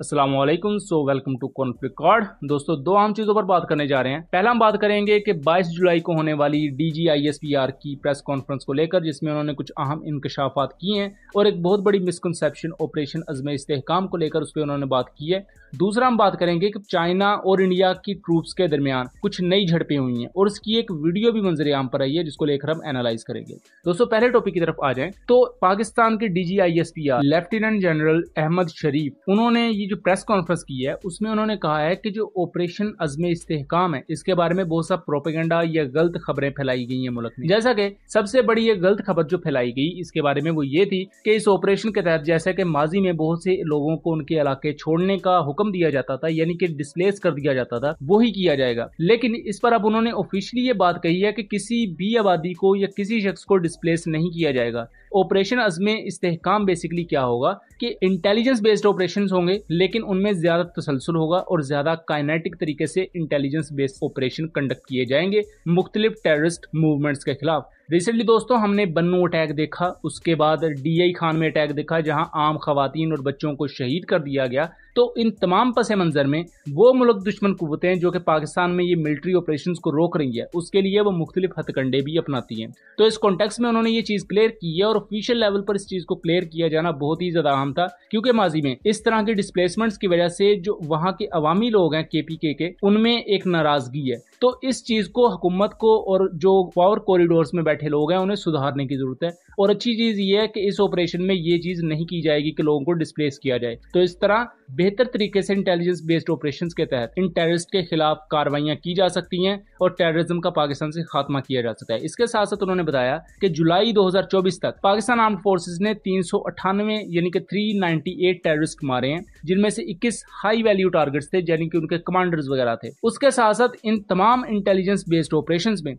Aslam so welcome to conflict card दोस्तों दो आम चीज़ों पर बात करने जा रहे हैं पहला हम बात करेंगे कि 22 जुलाई को होने वाली D G I S P R की प्रेस कॉन्फ्रेंस को लेकर जिसमें उन्होंने कुछ अहम इंकशाफात किए हैं और एक बहुत बड़ी मिसकनसेप्शन ऑपरेशन अजम इसकाम को लेकर उस पर उन्होंने बात की है दूसरा हम बात करेंगे कि चाइना और इंडिया की ट्रूप्स के दरमियान कुछ नई झड़पें हुई हैं और उसकी एक वीडियो भी मंजर आम पर आई है जिसको लेकर हम एनालाइज करेंगे दोस्तों पहले टॉपिक की तरफ आ जाए तो पाकिस्तान के D G I S P R lieutenant general Ahmed Sharif उन्होंने ये जो प्रेस कॉन्फ्रेंस की है उसमें उन्होंने कहा है कि जो ऑपरेशन अजमे इस्तेकाम है इसके बारे में बहुत सा प्रोपेगेंडा या गलत खबरें फैलाई गई है मुल्क में जैसा कि सबसे बड़ी ये गलत खबर जो फैलाई गई इसके बारे में वो ये थी कि इस ऑपरेशन के तहत जैसा कि माजी में बहुत से लोगों को उनके इलाके छोड़ने का हुक्म दिया जाता था यानी कि डिस्प्लेस कर दिया जाता था वो ही किया जाएगा लेकिन इस पर अब उन्होंने ऑफिशियली ये बात कही है कि किसी भी आबादी को या किसी शख्स को डिस्प्लेस नहीं किया जाएगा ऑपरेशन अजमे इस्तेकाम बेसिकली क्या होगा कि इंटेलिजेंस बेस्ड ऑपरेशन होंगे लेकिन उनमें ज्यादा तसलसल होगा और ज्यादा काइनेटिक तरीके से इंटेलिजेंस बेस्ड ऑपरेशन कंडक्ट किए जाएंगे मुख्तलिफ टेररिस्ट मूवमेंट्स के खिलाफ रिसेंटली दोस्तों हमने बन्नू अटैक देखा उसके बाद डी आई खान में अटैक देखा जहां आम खातन और बच्चों को शहीद कर दिया गया तो इन तमाम पस मंज़र में वो मुल्क दुश्मन कुतें जो कि पाकिस्तान में ये मिलिट्री ऑपरेशन को रोक रही है उसके लिए वो मुख्तलिफ हथकंडे भी अपनाती हैं तो इस कॉन्टेक्स में उन्होंने ये चीज़ क्लियर की है और ऑफिशियल लेवल पर इस चीज़ को क्लियर किया जाना बहुत ही ज़्यादा अहम था क्योंकि माजी में इस तरह के डिस्प्लेसमेंट्स की वजह से जो वहाँ के अवामी लोग हैं के पी के के उनमें एक नाराज़गी है तो इस चीज़ को हुकूमत को और जो पावर कॉरिडोर्स में बैठे लोग हैं उन्हें सुधारने की ज़रूरत है और अच्छी चीज़ ये है कि इस ऑपरेशन में ये चीज़ नहीं की जाएगी कि लोगों को डिस्प्लेस किया जाए तो इस तरह बेहतर तरीके से इंटेलिजेंस बेस्ड ऑपरेशन के तहत इन टेररिस्ट के खिलाफ कार्रवाइयाँ की जा सकती हैं और टेररिज्म का पाकिस्तान से खात्मा किया जा सकता है इसके साथ साथ उन्होंने बताया कि जुलाई 2024 तक पाकिस्तान आर्म फोर्सेज ने तीन यानी कि 398 टेररिस्ट मारे हैं जिनमें से 21 हाई वैल्यू टारगेट्स थे यानी कि उनके कमांडर्स वगैरह थे उसके साथ साथ इन तमाम इंटेलिजेंस बेस्ड ऑपरेशन में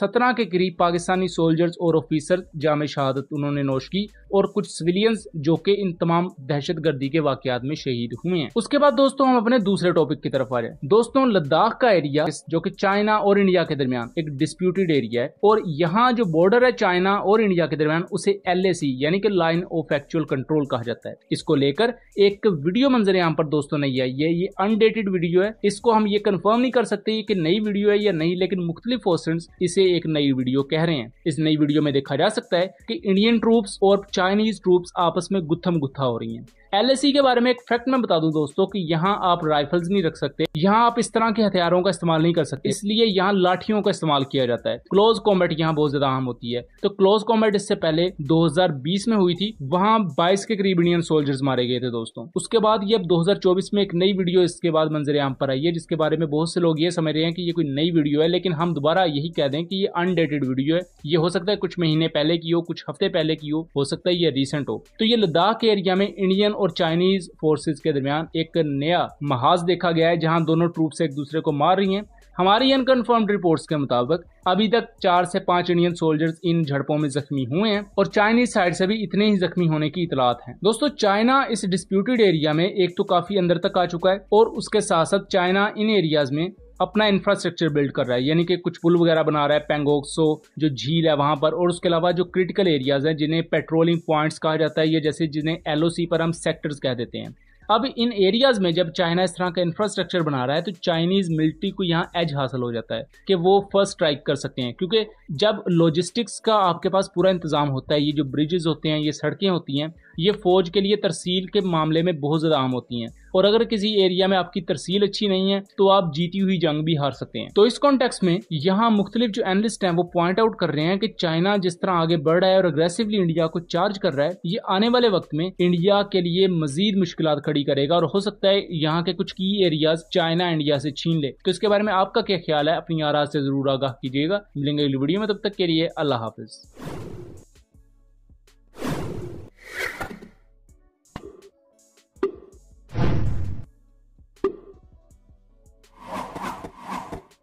सत्रह के करीब पाकिस्तानी सोल्जर्स और ऑफिसर जाम शहादत उन्होंने नोश की और कुछ सिविलियंस जो कि इन तमाम दहशत गर्दी के वाकत में शहीद शहीद हुए हैं उसके बाद दोस्तों हम अपने दूसरे टॉपिक की तरफ आ जाए दोस्तों लद्दाख का एरिया जो की चाइना और इंडिया के दरमियान एक डिस्प्यूटेड एरिया है और यहाँ जो बॉर्डर है चाइना और इंडिया के दरमियान उसे एल यानी कि लाइन ऑफ एक्चुअल कंट्रोल कहा जाता है इसको लेकर एक वीडियो मंजर यहाँ पर दोस्तों नहीं आई है ये अनडेटेड वीडियो है इसको हम ये कंफर्म नहीं कर सकते कि नई वीडियो है या नहीं लेकिन मुख्तलिफ इसे एक नई वीडियो कह रहे हैं इस नई वीडियो में देखा जा सकता है कि इंडियन ट्रूप्स और चाइनीज ट्रूप्स आपस में गुत्थम गुत्था हो रही हैं एल e के बारे में एक फैक्ट मैं बता दूं दोस्तों कि यहाँ आप राइफल्स नहीं रख सकते यहाँ आप इस तरह के हथियारों का इस्तेमाल नहीं कर सकते इसलिए यहाँ लाठियों का इस्तेमाल किया जाता है क्लोज कॉम्बैट यहाँ बहुत ज्यादा आम होती है तो क्लोज कॉम्बैट इससे पहले 2020 में हुई थी वहां 22 के करीब इंडियन सोल्जर्स मारे गए थे दोस्तों उसके बाद ये अब 2024 में एक नई वीडियो इसके बाद मंजर आम पर आई है जिसके बारे में बहुत से लोग ये समझ रहे हैं कि ये कोई नई वीडियो है लेकिन हम दोबारा यही कह दें कि ये अनडेटेड वीडियो है ये हो सकता है कुछ महीने पहले की हो कुछ हफ्ते पहले की हो हो सकता है ये रिसेंट हो तो ये लद्दाख एरिया में इंडियन और चाइनीज फोर्सेज के दरमियान एक नया महाज देखा गया है जहां दोनों ट्रूप एक दूसरे को मार रही हैं हमारी अनकन्फर्म रिपोर्ट्स के मुताबिक अभी तक चार से पांच इंडियन सोल्जर्स इन झड़पों में जख्मी हुए हैं और चाइनीज साइड से भी इतने ही जख्मी होने की इतलात हैं। दोस्तों चाइना इस डिस्प्यूटेड एरिया में एक तो काफी अंदर तक आ चुका है और उसके साथ साथ चाइना इन एरियाज में अपना इंफ्रास्ट्रक्चर बिल्ड कर रहा है यानी कि कुछ पुल वगैरह बना रहा है पेंगोक्सो जो झील है वहाँ पर और उसके अलावा जो क्रिटिकल एरियाज हैं जिन्हें पेट्रोलिंग पॉइंट्स कहा जाता है या जैसे जिन्हें एल पर हम सेक्टर्स कह देते हैं अब इन एरियाज में जब चाइना इस तरह का इंफ्रास्ट्रक्चर बना रहा है तो चाइनीज मिलिट्री को यहाँ एज हासिल हो जाता है कि वो फर्स्ट स्ट्राइक कर सकते हैं क्योंकि जब लॉजिस्टिक्स का आपके पास पूरा इंतजाम होता है ये जो ब्रिजेस होते हैं ये सड़कें होती हैं ये फौज के लिए तरसील के मामले में बहुत ज़्यादा आम होती हैं और अगर किसी एरिया में आपकी तरसील अच्छी नहीं है तो आप जीती हुई जंग भी हार सकते हैं तो इस कॉन्टेक्स में यहाँ मुख्तलिफ जो एनलिस्ट हैं वो पॉइंट आउट कर रहे हैं कि चाइना जिस तरह आगे बढ़ रहा है और अग्रेसिवली इंडिया को चार्ज कर रहा है ये आने वाले वक्त में इंडिया के लिए मजीद मुश्किल खड़ी करेगा और हो सकता है यहाँ के कुछ की एरियाज चाइना इंडिया से छीन ले तो इसके बारे में आपका क्या ख्याल है अपनी आराज से जरूर आगाह कीजिएगा मिलेंगे वीडियो में तब तक के लिए अल्लाह हाफिज